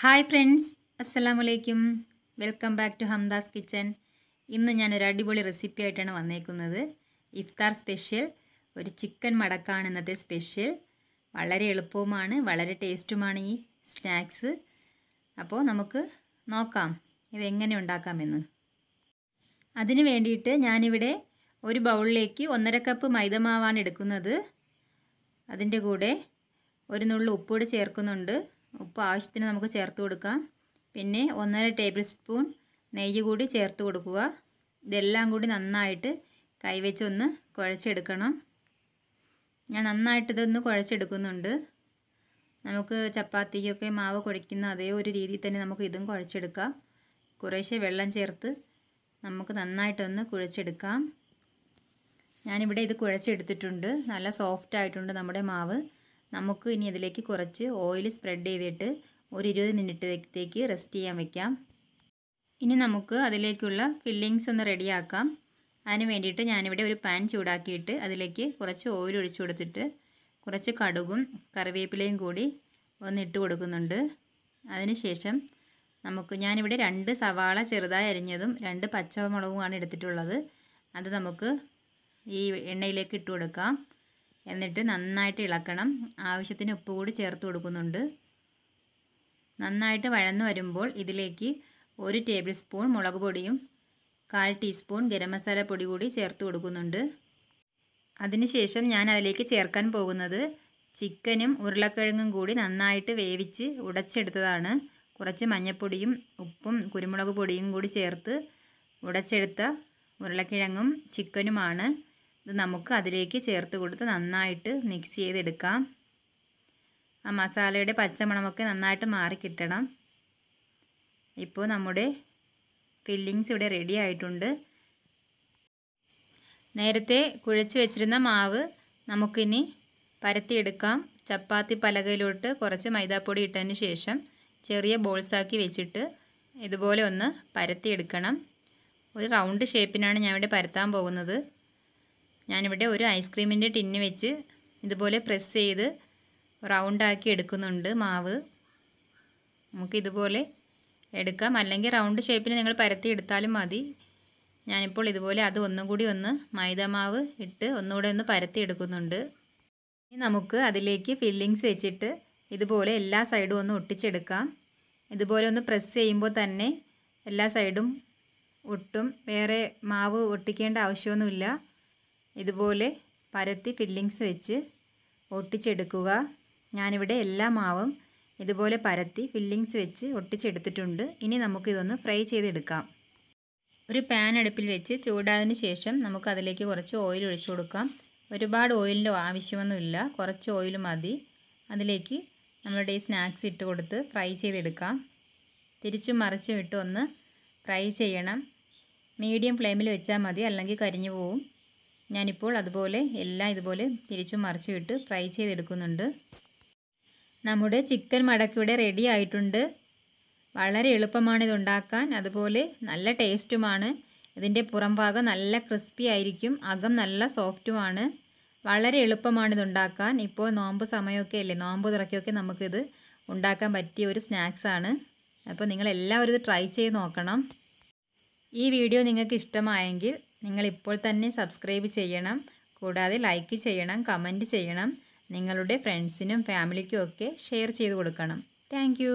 hi friends അസ്സാം വലൈക്കും welcome back to Hamdas kitchen ഇന്ന് ഞാനൊരു അടിപൊളി റെസിപ്പി ആയിട്ടാണ് വന്നേക്കുന്നത് ഇഫ്താർ സ്പെഷ്യൽ ഒരു ചിക്കൻ മടക്കാണ് ഇന്നത്തെ സ്പെഷ്യൽ വളരെ എളുപ്പവുമാണ് വളരെ ടേസ്റ്റുമാണ് ഈ സ്നാക്സ് അപ്പോൾ നമുക്ക് നോക്കാം ഇതെങ്ങനെ ഉണ്ടാക്കാമെന്ന് അതിന് വേണ്ടിയിട്ട് ഞാനിവിടെ ഒരു ബൗളിലേക്ക് ഒന്നര കപ്പ് മൈദമാവാണ് എടുക്കുന്നത് അതിൻ്റെ കൂടെ ഒരു നുള്ളു ഉപ്പുകൂടി ചേർക്കുന്നുണ്ട് ഉപ്പ് ആവശ്യത്തിന് നമുക്ക് ചേർത്ത് കൊടുക്കാം പിന്നെ ഒന്നര ടേബിൾ സ്പൂൺ നെയ്യ് കൂടി ചേർത്ത് കൊടുക്കുക ഇതെല്ലാം കൂടി നന്നായിട്ട് കൈവച്ചൊന്ന് കുഴച്ചെടുക്കണം ഞാൻ നന്നായിട്ട് കുഴച്ചെടുക്കുന്നുണ്ട് നമുക്ക് ചപ്പാത്തിക്കൊക്കെ മാവ് കുഴയ്ക്കുന്ന അതേ ഒരു രീതിയിൽ തന്നെ നമുക്ക് ഇതും കുഴച്ചെടുക്കാം കുറേശ്ശെ വെള്ളം ചേർത്ത് നമുക്ക് നന്നായിട്ടൊന്ന് കുഴച്ചെടുക്കാം ഞാനിവിടെ ഇത് കുഴച്ചെടുത്തിട്ടുണ്ട് നല്ല സോഫ്റ്റ് ആയിട്ടുണ്ട് നമ്മുടെ മാവ് നമുക്ക് ഇനി അതിലേക്ക് കുറച്ച് ഓയിൽ സ്പ്രെഡ് ചെയ്തിട്ട് ഒരു ഇരുപത് മിനിറ്റത്തേക്ക് റെസ്റ്റ് ചെയ്യാൻ വെക്കാം ഇനി നമുക്ക് അതിലേക്കുള്ള ഫില്ലിങ്സ് ഒന്ന് റെഡിയാക്കാം അതിന് വേണ്ടിയിട്ട് ഞാനിവിടെ ഒരു പാൻ ചൂടാക്കിയിട്ട് അതിലേക്ക് കുറച്ച് ഓയിൽ ഒഴിച്ചു കൊടുത്തിട്ട് കുറച്ച് കടുകും കറിവേപ്പിലയും കൂടി ഒന്നിട്ട് കൊടുക്കുന്നുണ്ട് അതിനുശേഷം നമുക്ക് ഞാനിവിടെ രണ്ട് സവാള ചെറുതായി അരിഞ്ഞതും രണ്ട് പച്ചമുളകുമാണ് എടുത്തിട്ടുള്ളത് അത് നമുക്ക് ഈ എണ്ണയിലേക്ക് ഇട്ട് കൊടുക്കാം എന്നിട്ട് നന്നായിട്ട് ഇളക്കണം ആവശ്യത്തിന് ഉപ്പ് കൂടി ചേർത്ത് കൊടുക്കുന്നുണ്ട് നന്നായിട്ട് വഴന്നു വരുമ്പോൾ ഇതിലേക്ക് ഒരു ടേബിൾ സ്പൂൺ മുളക് പൊടിയും കാൽ ടീസ്പൂൺ ഗരം മസാല പൊടി കൂടി ചേർത്ത് കൊടുക്കുന്നുണ്ട് അതിനുശേഷം ഞാൻ അതിലേക്ക് ചേർക്കാൻ പോകുന്നത് ചിക്കനും ഉരുളക്കിഴങ്ങും കൂടി നന്നായിട്ട് വേവിച്ച് ഉടച്ചെടുത്തതാണ് കുറച്ച് മഞ്ഞൾപ്പൊടിയും ഉപ്പും കുരുമുളക് പൊടിയും കൂടി ചേർത്ത് ഉടച്ചെടുത്ത ഉരുളക്കിഴങ്ങും ചിക്കനുമാണ് ഇത് നമുക്ക് അതിലേക്ക് ചേർത്ത് കൊടുത്ത് നന്നായിട്ട് മിക്സ് ചെയ്തെടുക്കാം ആ മസാലയുടെ പച്ചമണമൊക്കെ നന്നായിട്ട് മാറി കിട്ടണം ഇപ്പോൾ നമ്മുടെ ഫില്ലിങ്സ് ഇവിടെ റെഡി ആയിട്ടുണ്ട് നേരത്തെ കുഴച്ച് വെച്ചിരുന്ന മാവ് നമുക്കിനി പരത്തിയെടുക്കാം ചപ്പാത്തി പലകയിലോട്ട് കുറച്ച് മൈദാപ്പൊടി ഇട്ടതിന് ശേഷം ചെറിയ ബോൾസാക്കി വെച്ചിട്ട് ഇതുപോലെ ഒന്ന് പരത്തിയെടുക്കണം ഒരു റൗണ്ട് ഷേപ്പിനാണ് ഞാൻ ഇവിടെ പരത്താൻ പോകുന്നത് ഞാനിവിടെ ഒരു ഐസ്ക്രീമിൻ്റെ ടിന്ന് വെച്ച് ഇതുപോലെ പ്രസ് ചെയ്ത് റൗണ്ടാക്കി എടുക്കുന്നുണ്ട് മാവ് നമുക്കിതുപോലെ എടുക്കാം അല്ലെങ്കിൽ റൗണ്ട് ഷേപ്പിൽ നിങ്ങൾ പരത്തി എടുത്താലും മതി ഞാനിപ്പോൾ ഇതുപോലെ അത് ഒന്നും കൂടി ഒന്ന് മൈദമാവ് ഇട്ട് ഒന്നുകൂടെ ഒന്ന് പരത്തി എടുക്കുന്നുണ്ട് ഇനി നമുക്ക് അതിലേക്ക് ഫില്ലിങ്സ് വെച്ചിട്ട് ഇതുപോലെ എല്ലാ സൈഡും ഒന്ന് ഒട്ടിച്ചെടുക്കാം ഇതുപോലെ ഒന്ന് പ്രസ് ചെയ്യുമ്പോൾ തന്നെ എല്ലാ സൈഡും ഒട്ടും വേറെ മാവ് ഒട്ടിക്കേണ്ട ആവശ്യമൊന്നുമില്ല ഇതുപോലെ പരത്തി ഫില്ലിങ്സ് വെച്ച് ഒട്ടിച്ചെടുക്കുക ഞാനിവിടെ എല്ലാ മാവും ഇതുപോലെ പരത്തി ഫില്ലിങ്സ് വെച്ച് ഒട്ടിച്ചെടുത്തിട്ടുണ്ട് ഇനി നമുക്കിതൊന്ന് ഫ്രൈ ചെയ്തെടുക്കാം ഒരു പാൻ അടുപ്പിൽ വെച്ച് ചൂടായതിന് ശേഷം നമുക്ക് അതിലേക്ക് കുറച്ച് ഓയിൽ ഒഴിച്ചു കൊടുക്കാം ഒരുപാട് ഓയിലിൻ്റെ ആവശ്യമൊന്നുമില്ല കുറച്ച് ഓയിൽ മതി അതിലേക്ക് നമ്മളുടെ ഈ സ്നാക്സ് ഇട്ട് കൊടുത്ത് ഫ്രൈ ചെയ്തെടുക്കാം തിരിച്ചും മറിച്ചും ഇട്ട് ഒന്ന് ഫ്രൈ ചെയ്യണം മീഡിയം ഫ്ലെയിമിൽ വെച്ചാൽ മതി അല്ലെങ്കിൽ കരിഞ്ഞു പോവും ഞാനിപ്പോൾ അതുപോലെ എല്ലാം ഇതുപോലെ തിരിച്ചു മറിച്ച് വിട്ട് ഫ്രൈ ചെയ്തെടുക്കുന്നുണ്ട് നമ്മുടെ ചിക്കൻ മടക്കിവിടെ റെഡി ആയിട്ടുണ്ട് വളരെ എളുപ്പമാണ് ഇതുണ്ടാക്കാൻ ഉണ്ടാക്കാൻ അതുപോലെ നല്ല ടേസ്റ്റുമാണ് ഇതിൻ്റെ പുറം ഭാഗം നല്ല ക്രിസ്പി ആയിരിക്കും അകം നല്ല സോഫ്റ്റുമാണ് വളരെ എളുപ്പമാണ് ഇതുണ്ടാക്കാൻ ഉണ്ടാക്കാൻ ഇപ്പോൾ നോമ്പ് സമയമൊക്കെ അല്ലേ നോമ്പ് തുറക്കൊക്കെ നമുക്കിത് ഉണ്ടാക്കാൻ പറ്റിയ ഒരു സ്നാക്സാണ് അപ്പോൾ നിങ്ങളെല്ലാവരും ഇത് ട്രൈ ചെയ്ത് നോക്കണം ഈ വീഡിയോ നിങ്ങൾക്ക് ഇഷ്ടമായെങ്കിൽ നിങ്ങളിപ്പോൾ തന്നെ സബ്സ്ക്രൈബ് ചെയ്യണം കൂടാതെ ലൈക്ക് ചെയ്യണം കമൻറ്റ് ചെയ്യണം നിങ്ങളുടെ ഫ്രണ്ട്സിനും ഫാമിലിക്കും ഒക്കെ ഷെയർ ചെയ്ത് കൊടുക്കണം താങ്ക്